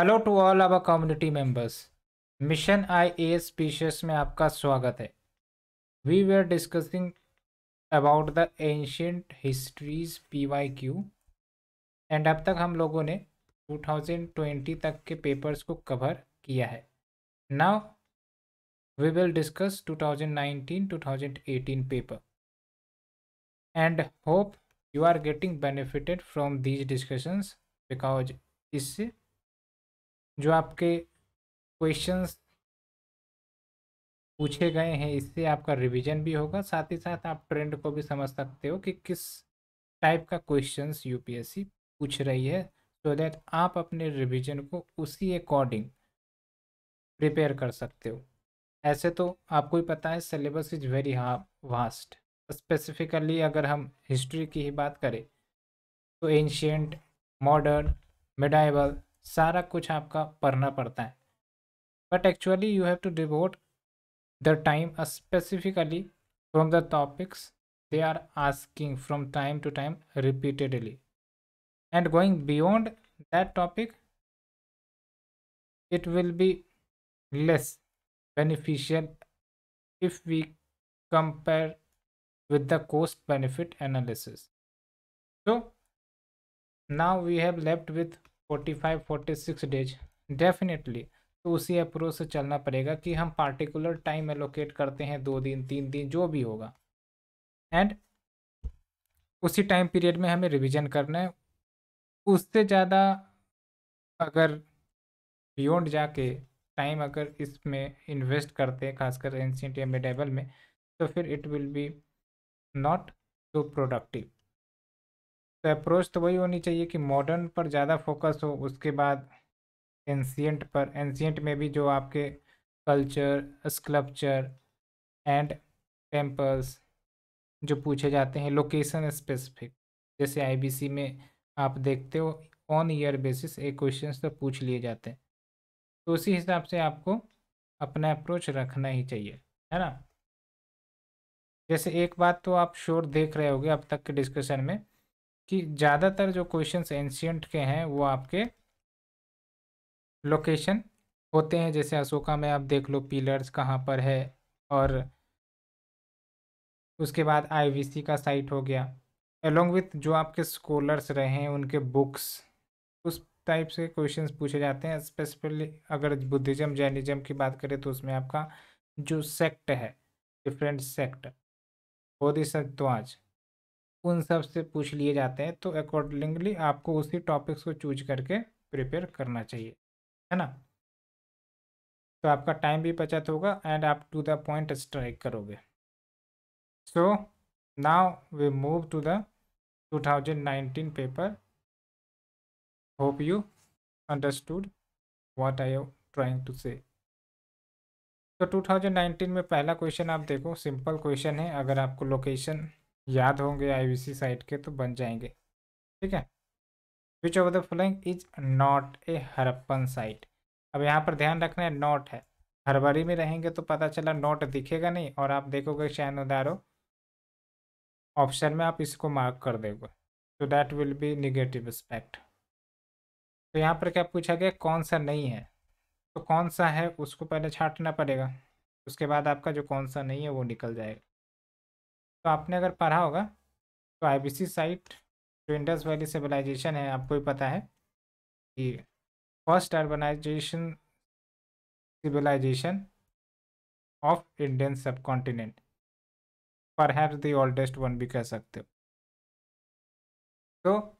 Hello to all our community members mission I A S पीशस में आपका स्वागत है we we are discussing about the ancient histories P Y Q and अब तक हम लोगों ने 2020 तक के पेपर्स को कवर किया है now we will discuss 2019-2018 paper and hope you are getting benefited from these discussions because इससे जो आपके क्वेश्चंस पूछे गए हैं इससे आपका रिवीजन भी होगा साथ ही साथ आप ट्रेंड को भी समझ सकते हो कि किस टाइप का क्वेश्चंस यूपीएससी पूछ रही है सो so दैट आप अपने रिवीजन को उसी अकॉर्डिंग प्रिपेयर कर सकते हो ऐसे तो आपको ही पता है syllabus is very vast specifically अगर हम हिस्ट्री की ही बात करें तो एंशियंट मॉडर्न मिडाइवल सारा कुछ आपका पढ़ना पड़ता है but actually you have to devote the time specifically from the topics they are asking from time to time repeatedly and going beyond that topic it will be less beneficial if we compare with the cost benefit analysis so now we have left with forty five forty six days definitely तो उसी approach से चलना पड़ेगा कि हम particular time allocate करते हैं दो दिन तीन दिन जो भी होगा एंड उसी टाइम पीरियड में हमें रिवीजन करना है उससे ज़्यादा अगर बियॉन्ड जाके टाइम अगर इसमें इन्वेस्ट करते हैं खासकर एंशियंट या मेडेबल में तो फिर it will be not too productive तो अप्रोच तो वही होनी चाहिए कि मॉडर्न पर ज़्यादा फोकस हो उसके बाद एंशियंट पर एंशियंट में भी जो आपके कल्चर स्कल्पचर एंड टेम्पल्स जो पूछे जाते हैं लोकेशन स्पेसिफिक जैसे आईबीसी में आप देखते हो ऑन ईयर बेसिस एक क्वेश्चन तो पूछ लिए जाते हैं तो उसी हिसाब से आपको अपना अप्रोच रखना ही चाहिए है ना जैसे एक बात तो आप शोर देख रहे होगे अब तक के डिस्कशन में कि ज़्यादातर जो क्वेश्चंस एंशियंट के हैं वो आपके लोकेशन होते हैं जैसे अशोका में आप देख लो पिलर्स कहाँ पर है और उसके बाद आईवीसी का साइट हो गया अलोंग विथ जो आपके स्कॉलर्स रहे हैं उनके बुक्स उस टाइप से क्वेश्चंस पूछे जाते हैं स्पेसिफिकली अगर बुद्धिज़्म जैनिज़्म की बात करें तो उसमें आपका जो सेक्ट है डिफरेंट सेक्ट बहुत उन सब से पूछ लिए जाते हैं तो अकॉर्डिंगली आपको उसी टॉपिक्स को चूज करके प्रिपेयर करना चाहिए है ना तो आपका टाइम भी बचत होगा एंड आप टू द पॉइंट स्ट्राइक करोगे so now we move to the 2019 paper hope you understood what I am trying to say तो 2019 में पहला क्वेश्चन आप देखो सिंपल क्वेश्चन है अगर आपको लोकेशन याद होंगे आईबीसी साइट के तो बन जाएंगे ठीक है which of the following is not a Harappan site अब यहाँ पर ध्यान रखना है नॉट है हरबरी में रहेंगे तो पता चला नॉट दिखेगा नहीं और आप देखोगे शहन उदारो ऑप्शन में आप इसको मार्क कर दोगे तो that will be negative aspect तो यहाँ पर क्या पूछा गया कौन सा नहीं है तो कौन सा है उसको पहले छाटना पड़ेगा उसके बाद आपका जो कौन सा नहीं है वो निकल जाएगा तो आपने अगर पढ़ा होगा तो आईबीसी साइट जो इंडस वैली सिविलाइजेशन है आपको ही पता है कि first urbanization civilization of Indian subcontinent पर हैप्स दी ओल्डेस्ट वन भी कह सकते हो तो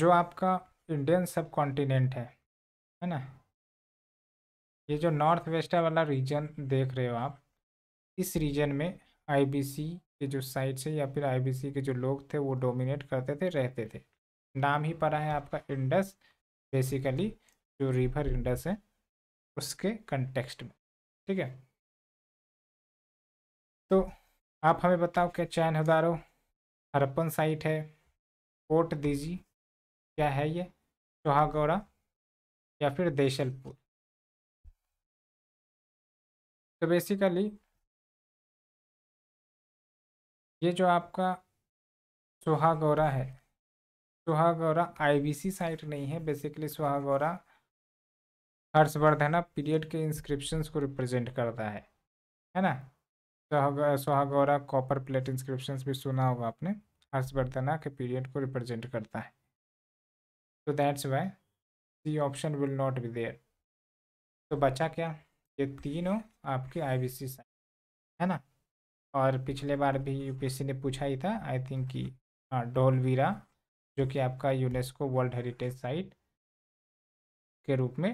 जो आपका इंडियन सब कॉन्टिनेंट है है ना ये जो नॉर्थ वेस्ट वाला रीजन देख रहे हो आप इस रीजन में आईबीसी के जो साइट्स है या फिर आईबीसी के जो लोग थे वो डोमिनेट करते थे रहते थे नाम ही पड़ा है आपका इंडस बेसिकली जो रिवर इंडस है उसके कंटेक्स्ट में ठीक है तो आप हमें बताओ क्या चैन हजारों हरप्पन साइट है कोट दीजी क्या है ये चोहागौड़ा या फिर देशलपुर तो बेसिकली ये जो आपका सुहागौरा है सुहागौरा आईबीसी साइट नहीं है बेसिकली सुहागौरा हर्षवर्धना पीरियड के इंस्क्रिप्शंस को रिप्रेजेंट करता है है ना सुहागौरा कॉपर प्लेट इंस्क्रिप्शंस भी सुना होगा आपने हर्षवर्धना के पीरियड को रिप्रेजेंट करता है तो that's why C option will not be there तो बचा क्या ये तीनों आपके आई साइट है ना और पिछले बार भी यूपीएससी ने पूछा ही था आई थिंक कि हाँ, डोलवीरा जो कि आपका यूनेस्को वर्ल्ड हेरिटेज साइट के रूप में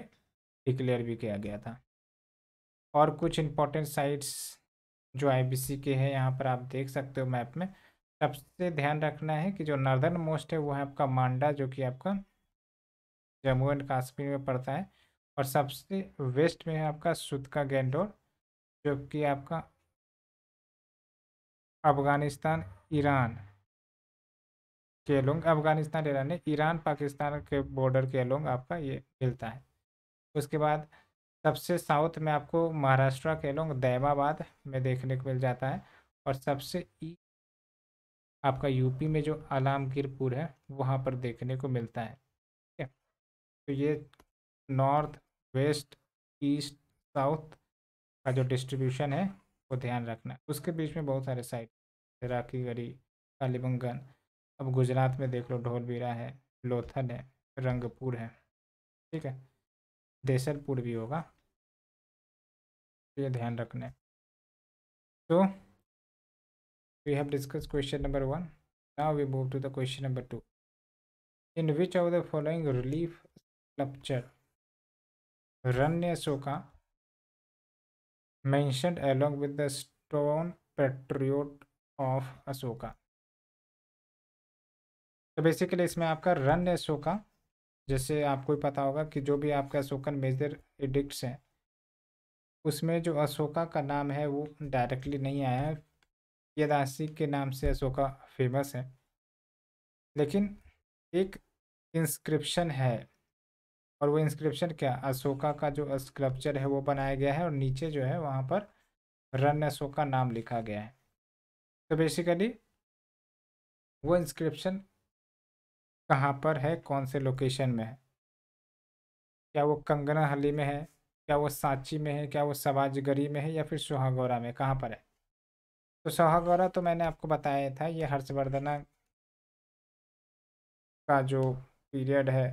डिक्लेयर भी किया गया था और कुछ इम्पोर्टेंट साइट्स जो आई के हैं यहाँ पर आप देख सकते हो मैप में सबसे ध्यान रखना है कि जो नर्दर्न मोस्ट है वो है आपका मांडा जो कि आपका जम्मू एंड कश्मीर में पड़ता है और सबसे वेस्ट में है आपका सुतका गेंडोर जो कि आपका अफगानिस्तान ईरान के अलोंग अफगानिस्तान ईरान ने ईरान पाकिस्तान के बॉर्डर के अलोंग आपका ये मिलता है उसके बाद सबसे साउथ में आपको महाराष्ट्र के अलोंग दैबाबाद में देखने को मिल जाता है और सबसे ई e आपका यूपी में जो आलामगीरपुर है वहाँ पर देखने को मिलता है ठीक है तो ये नॉर्थ वेस्ट ईस्ट साउथ का जो डिस्ट्रीब्यूशन है को ध्यान रखना है उसके बीच में बहुत सारे साइड राखी गरी कालीबंगन अब गुजरात में देख लो ढोलबीरा है लोथल है रंगपुर है ठीक है देसलपुर भी होगा ये ध्यान रखना है तो we have discuss question number one now we move to the question number two in which of the following relief sculpture रन्य शोका mentioned along with the stone patriot of Ashoka तो बेसिकली इसमें आपका रन अशोका जैसे आपको ही पता होगा कि जो भी आपका अशोकन मेजर एडिक्ट्स हैं उसमें जो अशोका का नाम है वो डायरेक्टली नहीं आया है यदासी के नाम से अशोका फेमस है लेकिन एक इंस्क्रिप्शन है और वो इंस्क्रिप्शन क्या अशोका का जो स्क्रप्चर है वो बनाया गया है और नीचे जो है वहाँ पर रन अशोका नाम लिखा गया है तो बेसिकली वो इंस्क्रिप्शन कहाँ पर है कौन से लोकेशन में है क्या वो कंगना हली में है क्या वो सांची में है क्या वो सवाजगरी में है या फिर सोहागौरा में कहाँ पर है तो सोहागौरा तो मैंने आपको बताया था ये हर्षवर्धना का जो पीरियड है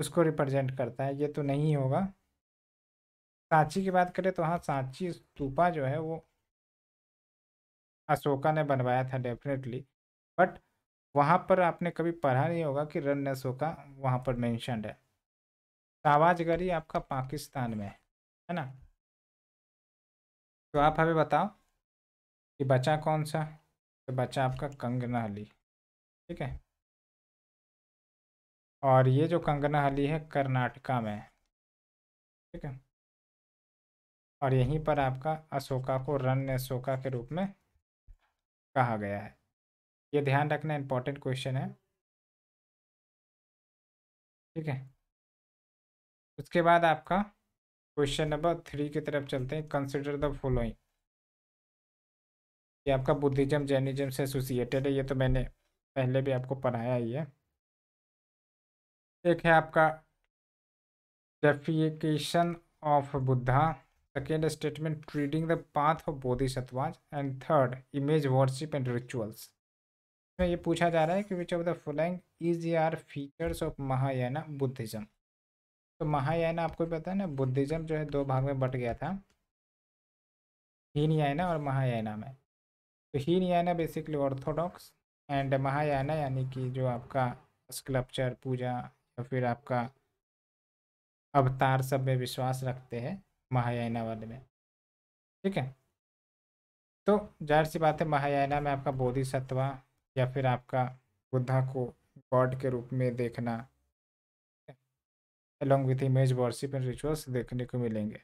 उसको रिप्रेजेंट करता है ये तो नहीं होगा सांची की बात करें तो हाँ सांची स्तूपा जो है वो अशोका ने बनवाया था डेफिनेटली बट वहाँ पर आपने कभी पढ़ा नहीं होगा कि रन अशोका वहाँ पर मैंशनड है गरी आपका पाकिस्तान में है है ना तो आप हमें बताओ कि बचा कौन सा तो बचा आपका कंगना ठीक है और ये जो कंगना हली है कर्नाटका में ठीक है और यहीं पर आपका अशोका को रन अशोका के रूप में कहा गया है ये ध्यान रखना इम्पोर्टेंट क्वेश्चन है ठीक है उसके बाद आपका क्वेश्चन नंबर थ्री की तरफ चलते हैं कंसिडर द फॉलोइंग ये आपका बुद्धिज्म जैनिज्म से एसोसिएटेड है ये तो मैंने पहले भी आपको पढ़ाया ही है एक है आपका deification of Buddha second statement treading the path of Bodhisattvas and third image worship and rituals इसमें ये पूछा जा रहा है कि which of the following is are features of Mahayana Buddhism तो महायाना आपको पता है ना बुद्धिज्म जो है दो भाग में बट गया था हीन याना और महायाना में तो Hinayana basically orthodox and Mahayana यानी कि जो आपका स्कल्पचर पूजा और तो फिर आपका अवतार सब में विश्वास रखते हैं महायाना वाले में ठीक है तो जाहिर सी बात है महायाना में आपका बोधिसत्वा या फिर आपका बुद्धा को गॉड के रूप में देखना along with image worship and rituals देखने को मिलेंगे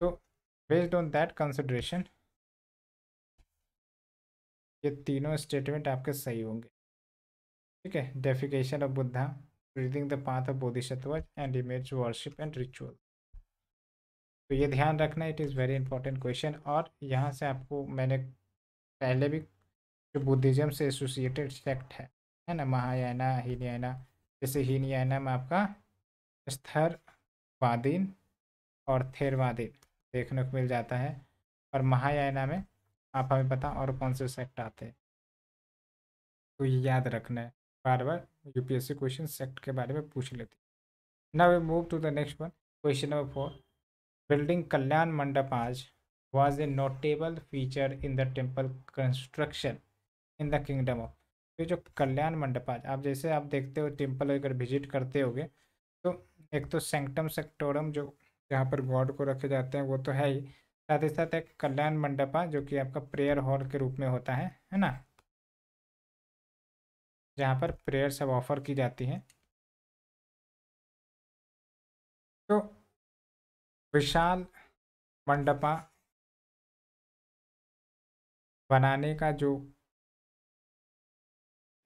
तो बेस्ड ऑन दैट कंसिड्रेशन ये तीनों स्टेटमेंट आपके सही होंगे ठीक है deification of Buddha treading the path of Bodhisattva and image worship and ritual तो ये ध्यान रखना it is very important question और यहाँ से आपको मैंने पहले भी जो बुद्धिज़्म से एसोसिएटेड सेक्ट है है ना महायाना हीनयाना जैसे हीनयाना में आपका स्थरवादीन और थेरवादीन देखने को मिल जाता है और महायाना में आप हमें पता और कौन से सेक्ट आते हैं तो ये याद रखना है बार बार यूपीएससी क्वेश्चन सेक्ट के बारे में पूछ लेती है ना we move to the next one question number four building Kalyana mandapa आज was a notable feature in the temple construction in the kingdom of तो जो कल्याण मंडप आज आप जैसे आप देखते हो टेम्पल अगर विजिट करते हो तो एक तो सेंक्टम सेक्टोरम जो जहाँ पर गॉड को रखे जाते हैं वो तो है ही साथ ही साथ एक कल्याण मंडपा जो कि आपका प्रेयर हॉल के रूप में होता है है ना जहाँ पर प्रेयर सब ऑफर की जाती हैं तो विशाल मंडपा बनाने का जो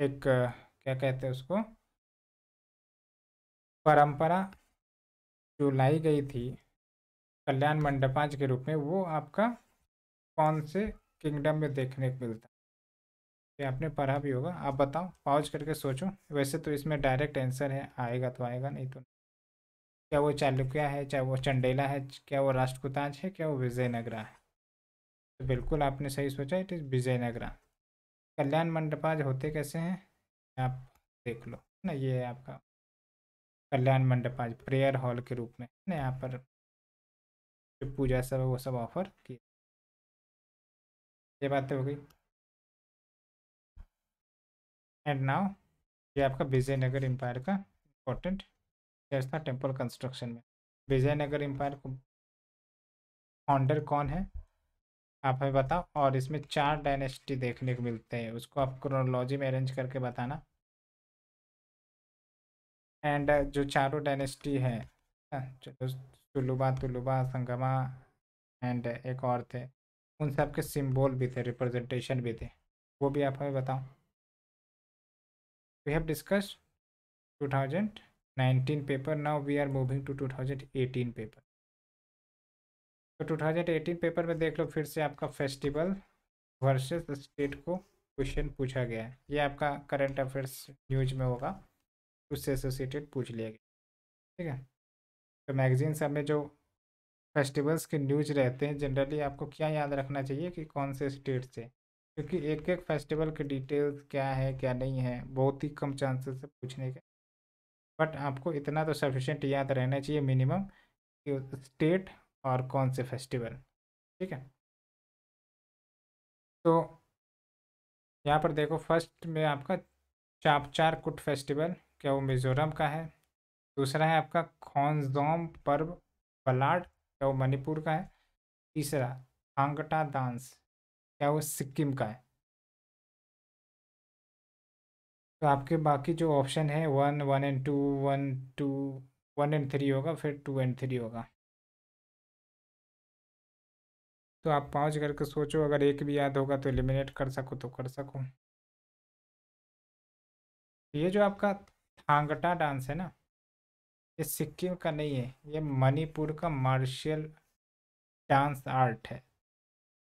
एक क्या कहते हैं उसको परंपरा जो लाई गई थी कल्याण मंडपाज के रूप में वो आपका कौन से किंगडम में देखने को मिलता है ये आपने पढ़ा भी होगा आप बताओ पॉज करके सोचो वैसे तो इसमें डायरेक्ट आंसर है आएगा तो आएगा नहीं तो क्या वो चालुक्या है चाहे वो चंडेला है क्या वो राष्ट्रकुताज है क्या वो विजयनगरा है तो बिल्कुल आपने सही सोचा इट इज़ विजयनगरा कल्याण मंडपाज होते कैसे हैं आप देख लो ना ये आपका कल्याण मंडपाज प्रेयर हॉल के रूप में ना यहाँ पर पूजा सब है वो सब ऑफर किए ये बातें हो गई एंड नाउ ये आपका विजयनगर एम्पायर का इम्पोर्टेंट शेयर था टेम्पल कंस्ट्रक्शन में विजयनगर एम्पायर को फाउंडर कौन है आप हमें बताओ और इसमें चार डायनेस्टी देखने को मिलते हैं उसको आप क्रोनोलॉजी में अरेंज करके बताना एंड uh, जो चारों डायनेस्टी है तुलुबा तुलुबा संगमा एंड uh, एक और थे उन सब के सिंबल भी थे रिप्रेजेंटेशन भी थे वो भी आप हमें बताओ we have discussed 2019 paper now we are moving to 2018 paper तो 2018 पेपर में देख लो फिर से आपका फेस्टिवल वर्सेस स्टेट को क्वेश्चन पूछा गया है ये आपका करंट अफेयर्स न्यूज में होगा उससे एसोसिएटेड पूछ लिया गया ठीक है तो मैगजीन सब में जो फेस्टिवल्स के न्यूज रहते हैं जनरली आपको क्या याद रखना चाहिए कि कौन से स्टेट से क्योंकि एक एक फेस्टिवल के डिटेल्स क्या है क्या नहीं है बहुत ही कम चांसेस है पूछने के बट आपको इतना तो सफिशेंट याद रहना चाहिए मिनिमम कि स्टेट और कौन से फेस्टिवल ठीक है तो यहाँ पर देखो फर्स्ट में आपका चापचार कुट फेस्टिवल क्या वो मिज़ोरम का है दूसरा है आपका खौनजोम पर्व बलाड क्या वो मणिपुर का है तीसरा हांगटा डांस क्या वो सिक्किम का है तो आपके बाकी जो ऑप्शन है one one and two one two one and three होगा फिर टू एंड थ्री होगा तो आप पाँच करके सोचो अगर एक भी याद होगा तो एलिमिनेट कर सको तो कर सको ये जो आपका थांगटा डांस है ना ये सिक्किम का नहीं है ये मणिपुर का मार्शल डांस आर्ट है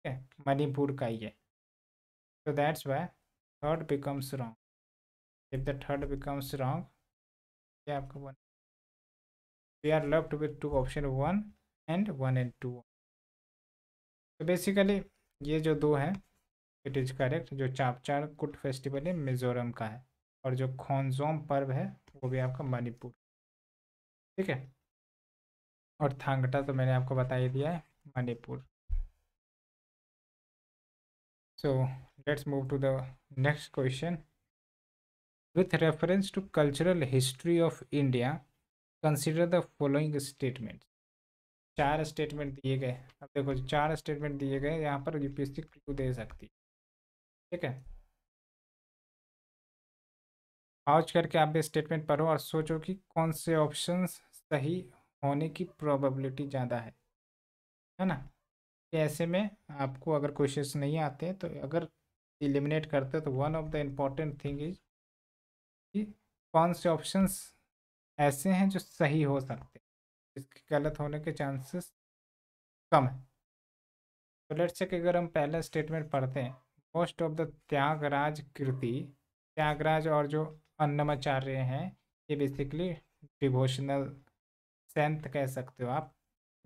है मणिपुर का है so that's why third becomes wrong if the third becomes wrong ये आपको one we are left with two option one and one and two तो बेसिकली ये जो दो है इट इज़ करेक्ट जो चापचार कुट फेस्टिवल है मिजोरम का है और जो खोनजोम पर्व है वो भी आपका मणिपुर ठीक है और थांगटा तो मैंने आपको बता ही दिया है Manipur so let's move to the next question with reference to cultural history of india consider the following statements चार स्टेटमेंट दिए गए अब देखो चार स्टेटमेंट दिए गए यहाँ पर यूपीएससी क्लू दे सकती ठीक है पाउच करके आप भी स्टेटमेंट पढ़ो और सोचो कि कौन से ऑप्शंस सही होने की प्रोबेबिलिटी ज़्यादा है है ना ऐसे में आपको अगर क्वेश्चंस नहीं आते हैं तो अगर इलिमिनेट करते हैं तो one of the important thing is कि कौन से ऑप्शंस ऐसे हैं जो सही हो सकते हैं इसके गलत होने के चांसेस कम है तो लेट्स चेक अगर हम पहला स्टेटमेंट पढ़ते हैं most of the Tyagaraja kriti Tyagaraja और जो अन्नमाचार्य हैं ये बेसिकली डिवोशनल सेंथ कह सकते हो आप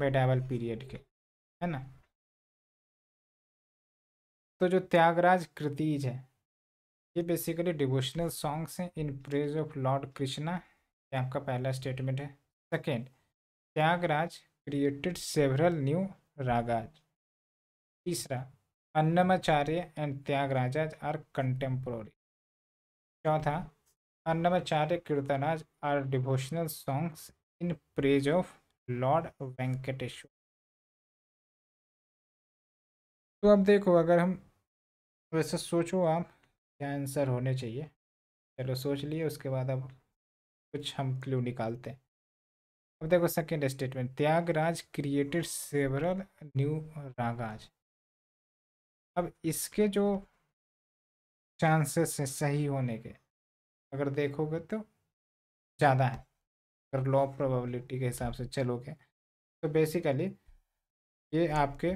मेडावल पीरियड के है ना तो जो त्यागराज कृतिज है ये बेसिकली डिवोशनल सॉन्ग्स हैं in praise of lord Krishna ये आपका पहला स्टेटमेंट है second Tyagaraja created several new ragas तीसरा Annamacharya and Tyagarajas are contemporary चौथा Annamacharya kirtanas are devotional songs in praise of lord Venkateshwara तो अब देखो अगर हम वैसे तो सोचो आप क्या आंसर होने चाहिए चलो सोच लिए उसके बाद अब कुछ हम क्लू निकालते हैं अब देखो second statement Tyagaraja created several new ragas अब इसके जो चांसेस हैं सही होने के अगर देखोगे तो ज़्यादा है अगर लो प्रोबेबिलिटी के हिसाब से चलोगे तो बेसिकली ये आपके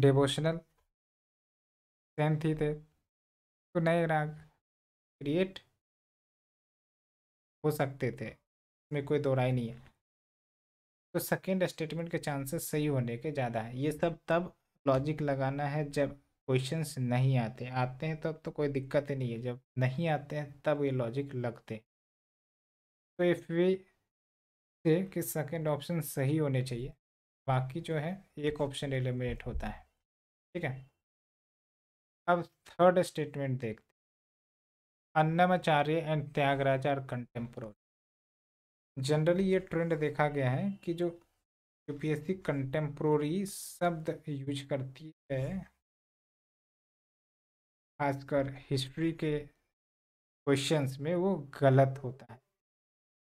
डिवोशनल सेंथ ही थे तो नए राग क्रिएट हो सकते थे इसमें कोई दो राय नहीं है तो सेकेंड स्टेटमेंट के चांसेस सही होने के ज़्यादा है ये सब तब लॉजिक लगाना है जब क्वेश्चंस नहीं आते आते हैं तब तो, तो कोई दिक्कत ही नहीं है जब नहीं आते हैं तब ये लॉजिक लगते तो इफ़ वी से कि सेकेंड ऑप्शन सही होने चाहिए बाकी जो है एक ऑप्शन एलिमिनेट होता है ठीक है अब थर्ड स्टेटमेंट देखते Annamacharya and Tyagaraja are contemporary generally ये ट्रेंड देखा गया है कि जो यूपीएससी कंटेम्प्रोरी शब्द यूज करती है खासकर हिस्ट्री के क्वेश्चंस में वो गलत होता है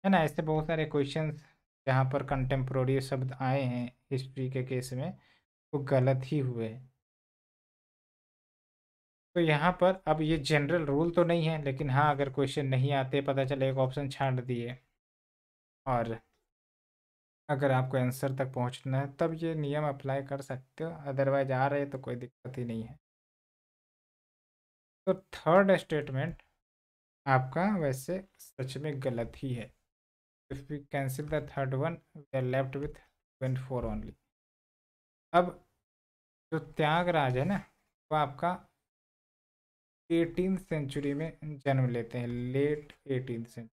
है ना ऐसे बहुत सारे क्वेश्चंस जहाँ पर कंटेम्प्रोरी शब्द आए हैं हिस्ट्री के केस में वो गलत ही हुए हैं तो यहाँ पर अब ये जनरल रूल तो नहीं है लेकिन हाँ अगर क्वेश्चन नहीं आते पता चले एक ऑप्शन छाट दिए और अगर आपको आंसर तक पहुँचना है तब ये नियम अप्लाई कर सकते हो अदरवाइज आ रहे तो कोई दिक्कत ही नहीं है तो थर्ड स्टेटमेंट आपका वैसे सच में गलत ही है if we cancel the third one we are left with two and four only अब जो त्यागराज है ना वो आपका एटीन सेंचुरी में जन्म लेते हैं लेट एटीन सेंचुरी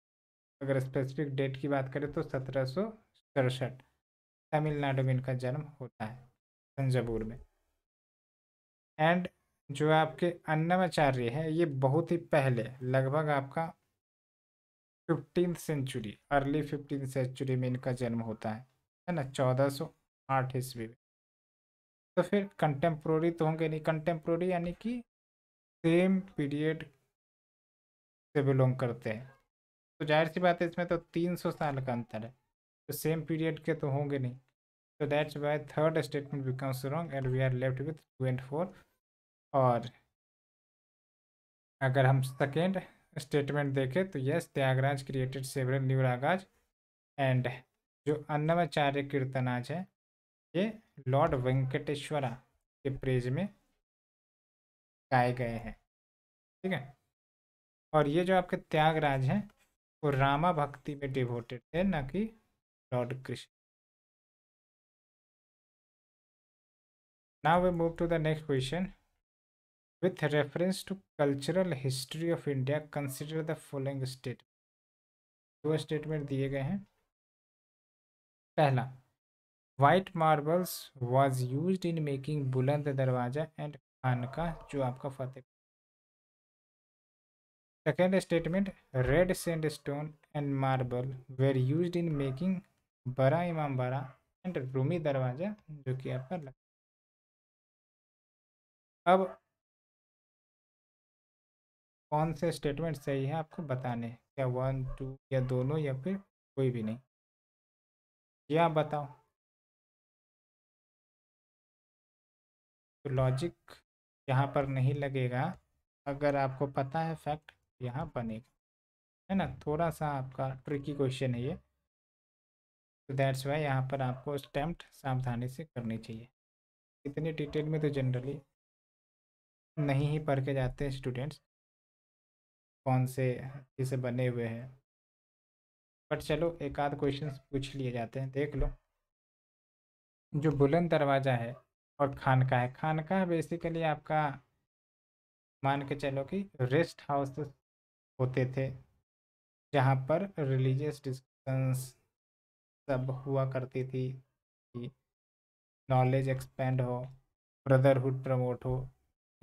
अगर स्पेसिफिक डेट की बात करें तो सत्रह सौ सड़सठ तमिलनाडु में इनका जन्म होता है तंजावूर में एंड जो आपके अन्नमाचार्य हैं ये बहुत ही पहले लगभग आपका fifteen century early fifteen century में इनका जन्म होता है है ना चौदह सौ आठ ईस्वी में तो फिर कंटेम्प्रोरी तो होंगे नहीं कंटेम्प्रोरी यानी कि सेम पीरियड से बिलोंग करते हैं तो जाहिर सी बात है इसमें तो तीन सौ साल का अंतर है तो सेम पीरियड के तो होंगे नहीं तो that's why third statement becomes wrong and we are left with two and four और अगर हम सेकेंड स्टेटमेंट देखें तो yes Tyagaraja created several new ragas and जो अन्नवाचार्य कीर्तनाज है ये लॉर्ड वेंकटेश्वरा के प्रेज में गाए गए हैं ठीक है और ये जो आपके त्यागराज हैं वो रामा भक्ति में डिवोटेड है ना कि lord Krishna now we move to the next question with reference to cultural history of India consider the following statement दो स्टेटमेंट दिए गए हैं पहला white marbles was use in making Buland Darwaza and Khan का जो आपका Fateh second statement red sandstone and marble were use in making Bara इमाम बरा एंड रूमी दरवाज़ा जो कि आपका लग अब कौन से स्टेटमेंट सही है आपको बताने क्या वन टू या दोनों या फिर कोई भी नहीं ये आप बताओ तो लॉजिक यहाँ पर नहीं लगेगा अगर आपको पता है फैक्ट यहाँ बनेगा है ना थोड़ा सा आपका ट्रिकी क्वेश्चन है ये तो दैट्स वाई यहाँ पर आपको स्टैम्प्ट सावधानी से करनी चाहिए इतनी डिटेल में तो जनरली नहीं ही पढ़ के जाते हैं स्टूडेंट्स कौन से इसे बने हुए हैं बट चलो एक आध क्वेश्चन पूछ लिए जाते हैं देख लो जो बुलंद दरवाज़ा है और खानका है खानका बेसिकली आपका मान के चलो कि रेस्ट हाउस होते थे जहाँ पर रिलीजियस डिस्कशंस सब हुआ करती थी कि नॉलेज एक्सपेंड हो ब्रदरहुड प्रमोट हो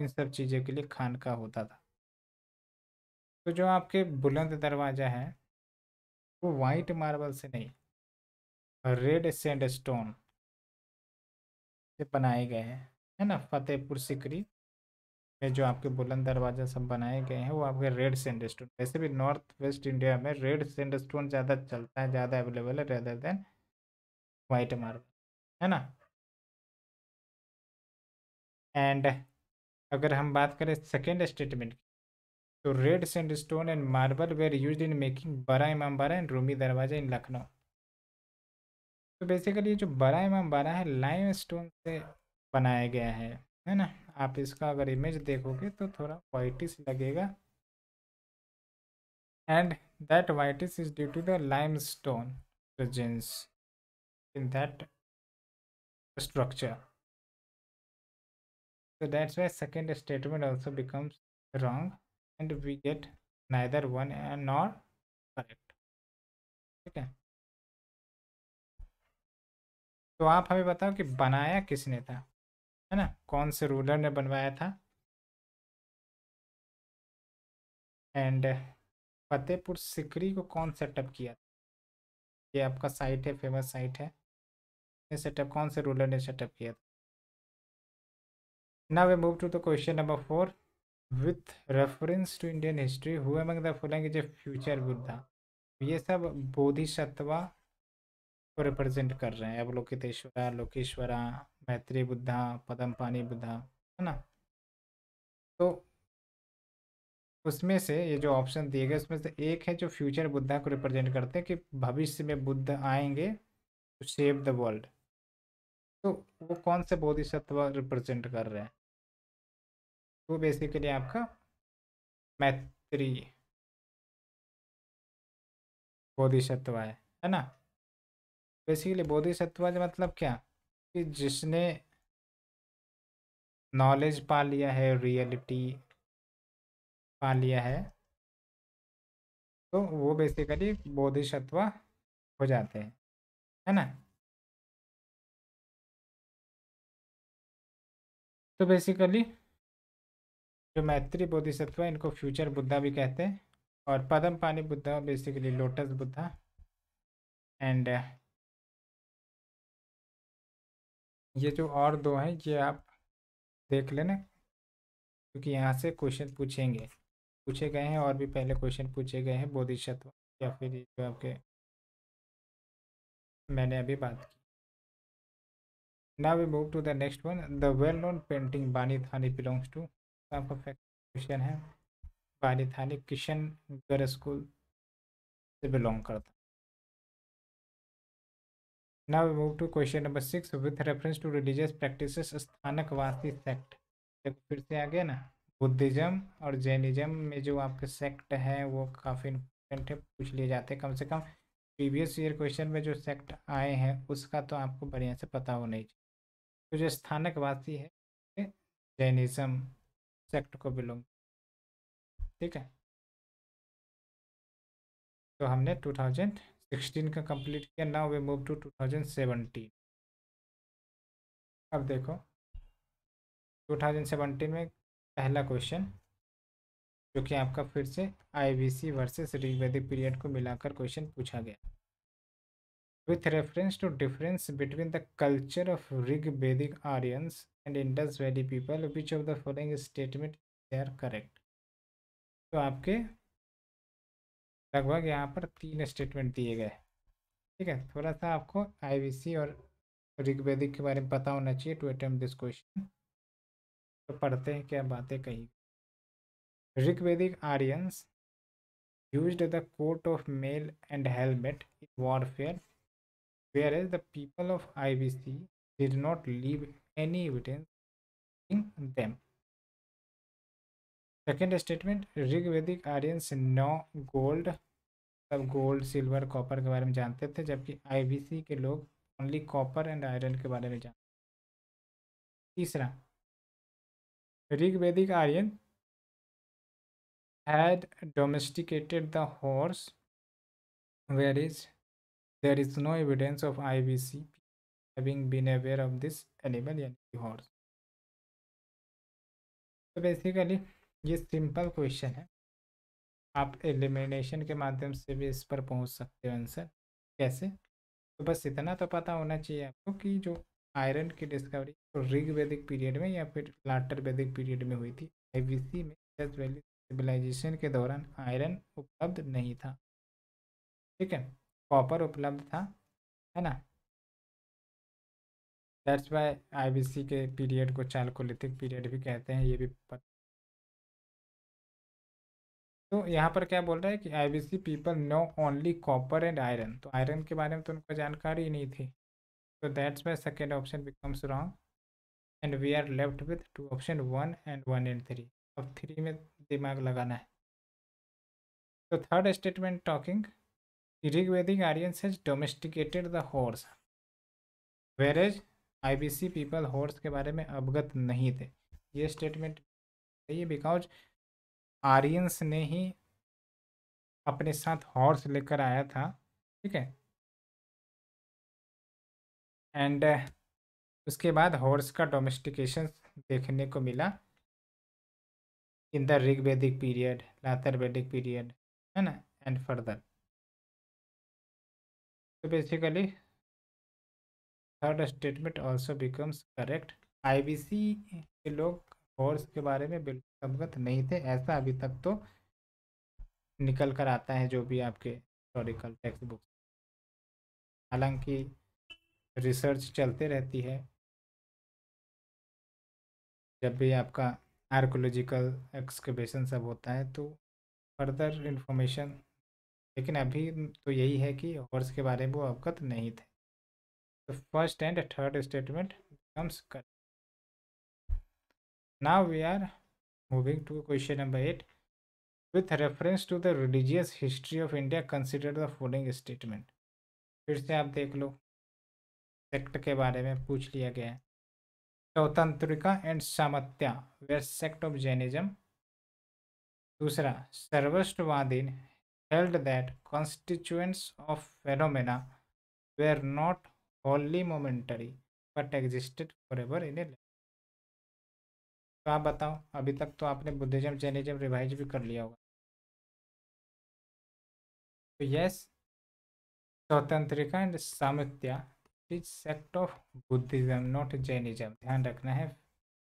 इन सब चीज़ों के लिए खानका होता था तो जो आपके बुलंद दरवाज़ा है वो वाइट मार्बल से नहीं रेड सैंड स्टोन से बनाए गए हैं है ना फतेहपुर सिकरी में जो आपके बुलंद दरवाज़ा सब बनाए गए हैं वो आपके रेड सेंड स्टोन वैसे भी नॉर्थ वेस्ट इंडिया में रेड सैंड स्टोन ज़्यादा चलता है ज़्यादा अवेलेबल है रेदर देन वाइट मार्बल है ना एंड अगर हम बात करें सेकेंड स्टेटमेंट की तो red sandstone and marble were use in making Bara इमाम बारा एंड रूमी दरवाज़ा इन लखनऊ तो बेसिकली जो बड़ा इमाम बड़ा है लाइम स्टोन से बनाया गया है है ना आप इसका अगर इमेज देखोगे तो थोड़ा वाइटिस लगेगा and that whitish is due to the limestone presence in that structure why second statement also becomes wrong and we get neither one and not correct ठीक है तो आप हमें बताओ कि बनाया किसने था है ना कौन से रूलर ने बनवाया था एंड फतेहपुर सिकरी को कौन सेटअप किया था ये आपका साइट है फेमस साइट है ये सेटअप कौन से रूलर ने सेटअप किया था ना we move to the question number four with reference to Indian history who among the फूलेंगे जो फ्यूचर बुद्धा ये सब बोधिसत्वा को रिप्रेजेंट कर रहे हैं अवलोकितेश्वरा लोकेश्वरा मैत्री बुद्धा पदम पानी बुद्धा है ना तो उसमें से ये जो ऑप्शन दिए गए उसमें से एक है जो फ्यूचर बुद्धा को रिप्रेजेंट करते हैं कि भविष्य में बुद्ध आएंगे टू सेव द वर्ल्ड तो वो कौन से बोधिसत्व रिप्रेजेंट कर रहे हैं तो बेसिकली आपका मैत्री बोधिसत्व है है ना बेसिकली बोधिसत्व मतलब क्या कि जिसने नॉलेज पा लिया है रियलिटी पा लिया है तो वो बेसिकली बोधिसत्व हो जाते हैं है ना तो बेसिकली जो मैत्री बोधिसत्व इनको फ्यूचर बुद्धा भी कहते हैं और Padmapani Buddha basically lotus Buddha and ये जो और दो हैं ये आप देख लेना क्योंकि यहाँ से क्वेश्चन पूछेंगे पूछे गए हैं और भी पहले क्वेश्चन पूछे गए हैं बोधिशत्व या फिर जो आपके मैंने अभी बात की ना we move to the next one the well known painting Bani Thani belongs to आपका क्वेश्चन है बानी थानी किशन गर्ल स्कूल से बिलोंग करता Now we move to question number six with reference to religious practices Sthanakvasi sect देखो फिर से आ गया ना बुद्धिज्म और जैनिज्म में जो आपके सेक्ट है वो काफ़ी इंपॉर्टेंट है पूछ लिए जाते हैं कम से कम प्रीवियस ईयर क्वेश्चन में जो सेक्ट आए हैं उसका तो आपको बढ़िया से पता होना ही चाहिए तो जो स्थानकवासी है जैनिज्म सेक्ट को बिलोंग ठीक है तो हमने टू थाउजेंड सिक्सटीन का कंप्लीट किया now we move to two thousand seventeen अब देखो टू थाउजेंड सेवनटीन में पहला क्वेश्चन जो कि आपका फिर से आईबीसी वर्सेस ऋग्वेदिक पीरियड को मिलाकर क्वेश्चन पूछा गया with reference to difference between the culture of Rigvedic Aryans and Indus valley people which of the following statement they are correct तो आपके लगभग यहाँ पर तीन स्टेटमेंट दिए गए ठीक है थोड़ा सा आपको आई और ऋग्वेदिक के बारे में पता होना चाहिए टू अटेम दिस क्वेश्चन तो पढ़ते हैं क्या बातें कही Rigvedic Aryans use the coat of mail and helmet in warfare whereas the people of IVC did not leave any evidence in them second statement Rigvedic Aryans know gold सब gold silver copper के बारे में जानते थे जबकि IBC के लोग only copper and iron के बारे में जानते तीसरा Rigvedic Aryan had domesticated the horse whereas there is no evidence of IVC having been aware of this animal यानी हॉर्स तो बेसिकली ये सिंपल क्वेश्चन है आप एलिमिनेशन के माध्यम से भी इस पर पहुंच सकते हो आंसर कैसे तो बस इतना तो पता होना चाहिए आपको कि जो आयरन की डिस्कवरी तो रिग वैदिक पीरियड में या फिर लाटर वैदिक पीरियड में हुई थी आईवीसी में डेथ वैली सिविलाइजेशन के दौरान आयरन उपलब्ध नहीं था ठीक है कॉपर उपलब्ध था है ना दैट्स वाई आईबीसी के पीरियड को चालकोलिथिक पीरियड भी कहते हैं ये भी पता तो यहाँ पर क्या बोल रहा है कि IVC people know only copper and iron तो आयरन के बारे में तो उनको जानकारी ही नहीं थी तो that's my second option becomes wrong and we are left with two option one and one and three अब थ्री में दिमाग लगाना है तो third statement talking Rigvedic Aryan has domesticated the horse whereas IVC people horse के बारे में अवगत नहीं थे ये स्टेटमेंट सही है बिकॉज आर्यंस ने ही अपने साथ हॉर्स लेकर आया था ठीक है एंड उसके बाद हॉर्स का डोमेस्टिकेशन देखने को मिला इन द ऋग्वेदिक पीरियड लातर वैदिक पीरियड है ना एंड फर्दर तो basically third statement also becomes correct IVC के लोग फोर्स के बारे में बिल्कुल अवगत नहीं थे ऐसा अभी तक तो निकल कर आता है जो भी आपके हिस्टोरिकल टेक्स्ट बुक हालांकि रिसर्च चलते रहती है जब भी आपका आर्कोलॉजिकल एक्सकवेशन सब होता है तो फर्दर इन्फॉर्मेशन लेकिन अभी तो यही है कि हॉर्स के बारे में वो अवगत नहीं थे तो first and third statement comes कर Now we are moving to question number 8. With reference to the religious history of India, consider the following statement. फिर से आप देख लो सेक्ट के बारे में पूछ लिया गया है Sautrantika and Sammitiya were sect of Jainism दूसरा Sarvastivadin held that constituents of phenomena were not wholly momentary but existed forever in a तो आप बताओ अभी तक तो आपने बुद्धिज्म जैनिज्म रिवाइज भी कर लिया होगा तो yes Sautrantika and Sammitiya is sect of Buddhism not Jainism ध्यान रखना है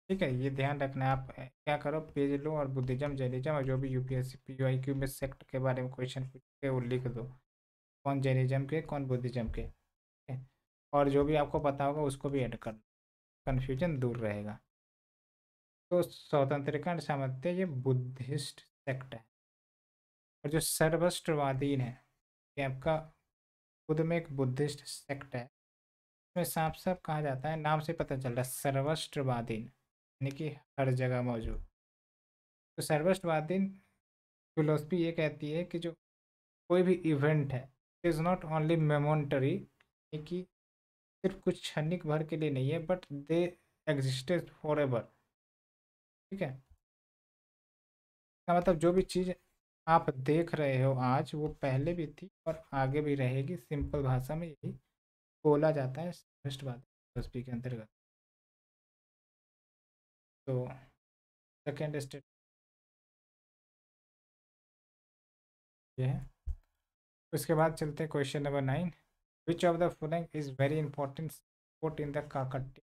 ठीक है ये ध्यान रखना है आप क्या करो पेज लो और बुद्धिज्म जैनिज्म और जो भी यूपीएससी क्यू में सेक्ट के बारे में क्वेश्चन पूछ के वो लिख दो कौन जैनिज्म के कौन बुद्धिज्म के और जो भी आपको पता होगा उसको भी ऐड कर कन्फ्यूजन दूर रहेगा तो का समझते ये बुद्धिस्ट सेक्ट है और जो सर्वस्त्रवादीन है ये आपका खुद में एक बुद्धिस्ट सेक्ट है इसमें साफ साफ कहा जाता है नाम से पता चल रहा है सर्वस्त्रवादीन यानी कि हर जगह मौजूद तो सर्वस्त्रवादीन फिलोसफी ये कहती है कि जो कोई भी इवेंट है it is not only momentary कि सिर्फ कुछ क्षणिक भर के लिए नहीं है but they existed forever ठीक है इसका मतलब जो भी चीज़ आप देख रहे हो आज वो पहले भी थी और आगे भी रहेगी सिंपल भाषा में यही बोला जाता है श्रेष्ठवाद फिलोसफी के अंतर्गत तो सेकेंड स्टेट ये है उसके बाद चलते हैं question number nine which of the following is very important seaport in the Kakati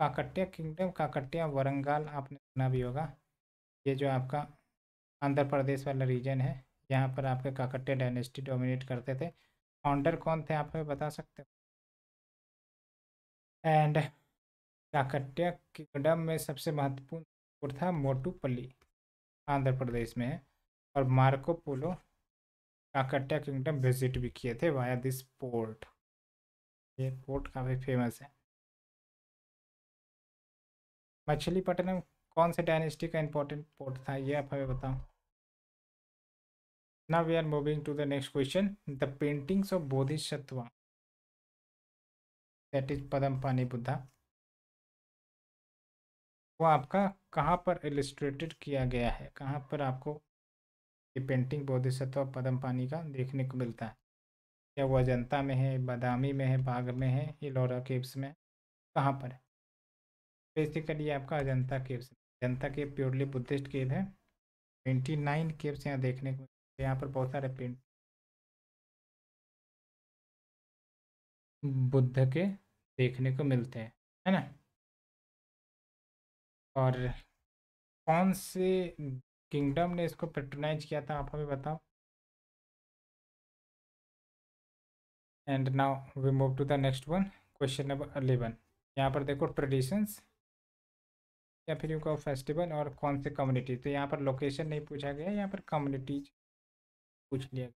Kakatiya kingdom Kakatiya Warangal आपने सुना भी होगा ये जो आपका आंध्र प्रदेश वाला रीजन है यहाँ पर आपके काकटिया डायनेस्टी डोमिनेट करते थे फाउंडर कौन थे आप हमें बता सकते हो एंड काकटिया किंगडम में सबसे महत्वपूर्ण था मोटूपल्ली आंध्र प्रदेश में है और Marco Polo Kakatiya kingdom visit भी किए थे वाया दिस पोर्ट ये पोर्ट काफ़ी फेमस है मछलीपट्टनम कौन से डायनेस्टी का इंपॉर्टेंट पोर्ट था ये आप हमें बताओ ना we are moving to the next question the paintings of bodhisattva that is Padmapani Buddha वो आपका कहाँ पर इलिस्ट्रेटेड किया गया है कहाँ पर आपको ये पेंटिंग बोधिसत्व पदम पानी का देखने को मिलता है क्या वो अजंता में है बादामी में है बाघ में है लोरा केव्स में कहाँ पर है बेसिकली आपका Ajanta caves Ajanta cave purely Buddhist cave है ट्वेंटी नाइन केव्स यहाँ देखने को यहाँ पर बहुत सारे पेंट बुद्ध के देखने को मिलते हैं है ना और कौन से किंगडम ने इसको पेट्रोनाइज किया था आप हमें बताओ and now we move to the next one question number eleven यहाँ पर देखो ट्रेडिशंस या फिर यू कहो फेस्टिवल और कौन से कम्युनिटी तो यहाँ पर लोकेशन नहीं पूछा गया यहाँ पर कम्युनिटीज पूछ लिया गया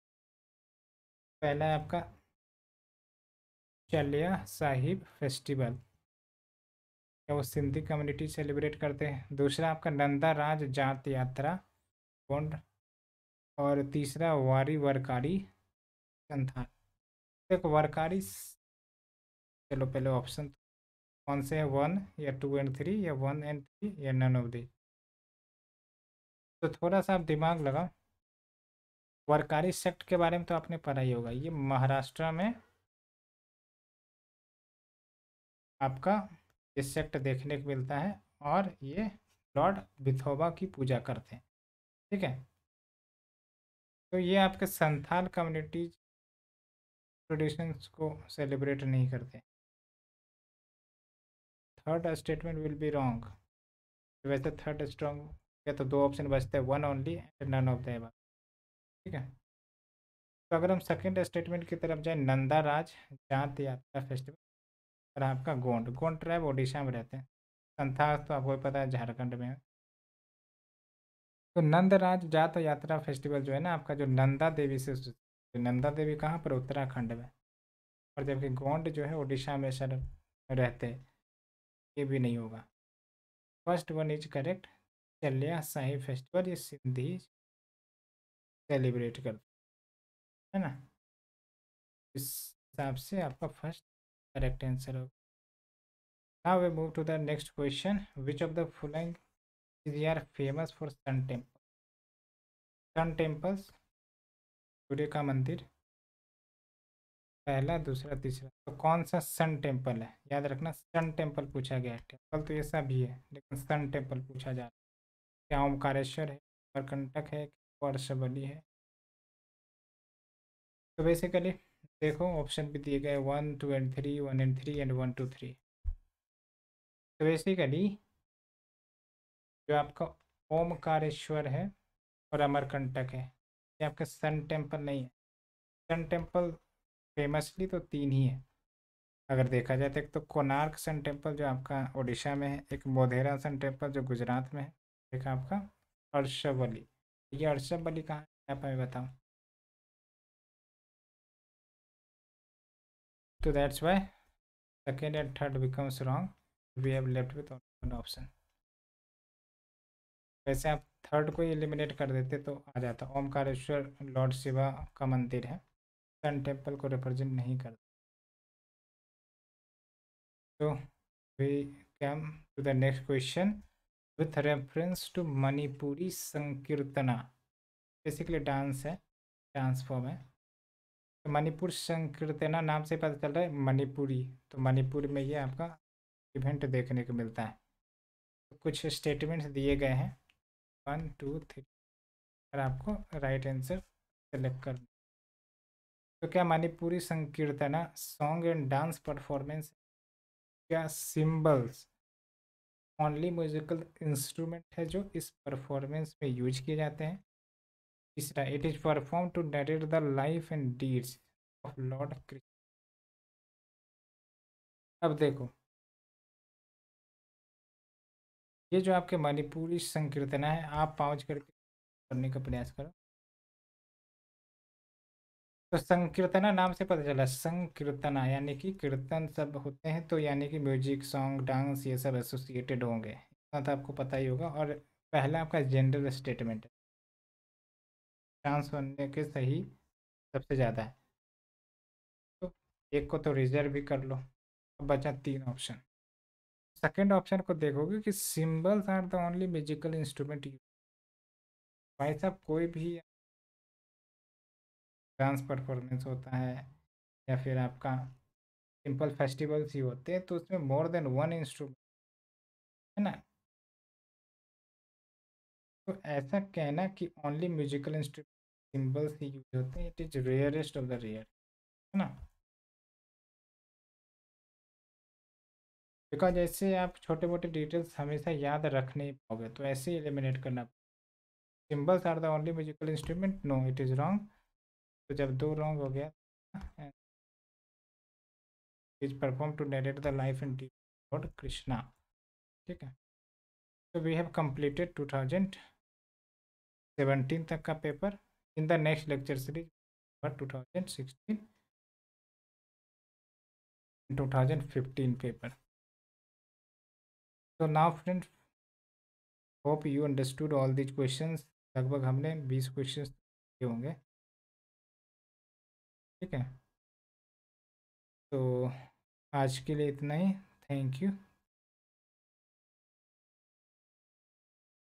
पहला है आपका चलिया साहिब फेस्टिवल क्या वो सिंधी कम्युनिटी सेलिब्रेट करते हैं दूसरा आपका नंदा राज जात यात्रा बोंड और तीसरा वारी वरकारी संथान एक वरकारी चलो पहले ऑप्शन कौन से हैं वन या टू एंड थ्री या वन एंड थ्री या नन ऑफ दी तो थोड़ा सा आप दिमाग लगाओ वर्कारी सेक्ट के बारे में तो आपने पढ़ा ही होगा ये महाराष्ट्र में आपका ये सेक्ट देखने को मिलता है और ये लॉर्ड विथोबा की पूजा करते हैं ठीक है तो ये आपके संथाल कम्युनिटीज ट्रेडिशंस को सेलिब्रेट नहीं करते third statement will be wrong वैसे थर्ड स्ट्रॉन्ग या तो दो ऑप्शन बचते हैं one only and none of the ठीक है तो अगर हम सेकंड स्टेटमेंट की तरफ जाए नंदा राज जात यात्रा फेस्टिवल और आपका गोंड गोंड ट्राइब ओडिशा में रहते हैं संथाल तो आपको पता है झारखंड में तो नंद राज जात यात्रा फेस्टिवल जो है ना आपका जो नंदा देवी से तो नंदा देवी कहाँ पर उत्तराखंड में और जबकि गोंड जो है ओडिशा में सर रहते हैं ये भी नहीं होगा फर्स्ट वन इज करेक्ट चल्या शाही फेस्टिवल ये सिंधी सेलिब्रेट कर है ना इस हिसाब से आपका फर्स्ट करेक्ट आंसर होगा now we move to the next question which of the following is यार famous for sun temple sun temples सूर्य का मंदिर पहला दूसरा तीसरा तो कौन सा सन टेम्पल है याद रखना सन टेम्पल पूछा गया है टेम्पल तो ये सब ही है लेकिन सन टेम्पल पूछा जा रहा है क्या ओमकारेश्वर है कंटक है वर्षबली है तो बेसिकली देखो ऑप्शन भी दिए गए one two and three one and three and one two three तो बेसिकली जो आपका ओमकारेश्वर है और अमरकंटक है ये आपका सन टेम्पल नहीं है सन टेम्पल फेमसली तो तीन ही है अगर देखा जाए तो एक तो कोनार्क सन टेम्पल जो आपका उड़ीसा में है एक मोधेरा सन टेम्पल जो गुजरात में है एक आपका अर्शवली ये अर्शवली कहाँ है आप हमें बताओ तो that's why second and third becomes wrong we have left with option वैसे आप थर्ड को एलिमिनेट कर देते तो आ जाता ओमकारेश्वर लॉर्ड शिवा का मंदिर है सन टेम्पल को रिप्रेजेंट नहीं करता तो we come to the next question with reference to Manipuri Sankirtana basically dance है डांस फॉर्म है तो मणिपुर संकीर्तना नाम से पता चल रहा है मणिपुरी तो मणिपुर में ये आपका इवेंट देखने को मिलता है तो कुछ स्टेटमेंट्स दिए गए हैं वन टू थ्री और आपको राइट आंसर सेलेक्ट करना तो क्या Manipuri Sankirtan song and dance performance क्या सिंबल्स ओनली म्यूजिकल इंस्ट्रूमेंट है जो इस परफॉर्मेंस में यूज किए जाते हैं तीसरा it is perform to direct the life and deeds of lord Krishna अब देखो ये जो आपके मणिपुरी संकीर्तना है आप पहुँच करके करने का प्रयास करो तो संकीर्तना नाम से पता चला संकीर्तना यानी कि कीर्तन सब होते हैं तो यानी कि म्यूजिक सॉन्ग डांस ये सब एसोसिएटेड होंगे इतना तो आपको पता ही होगा और पहला आपका जनरल स्टेटमेंट है डांस होने के सही सबसे ज़्यादा है तो एक को तो रिजर्व भी कर लो अब बचा तीन ऑप्शन सेकेंड ऑप्शन को देखोगे कि cymbals are the only musical instrument use भाई साहब कोई भी डांस परफॉर्मेंस होता है या फिर आपका सिंपल फेस्टिवल्स ही होते हैं तो उसमें मोर देन वन इंस्ट्रूमेंट है ना तो ऐसा कहना कि ओनली म्यूजिकल इंस्ट्रूमेंट सिंबल्स ही यूज होते हैं it is rarest of the rare है ना बिकॉज ऐसे आप छोटे मोटे डिटेल्स हमेशा याद रख नहीं पाओगे तो ऐसे ही एलिमिनेट करना cymbals are the only musical instrument no it is wrong तो जब दो रॉन्ग हो गया is perform to direct the life and lord Krishna ठीक है तो वी हैव कंप्लीटेड 2017 तक का paper in the next lecture series two thousand sixteen 2015 paper तो now friends hope you understood all these questions लगभग हमने 20 questions किए होंगे ठीक है तो आज के लिए इतना ही थैंक यू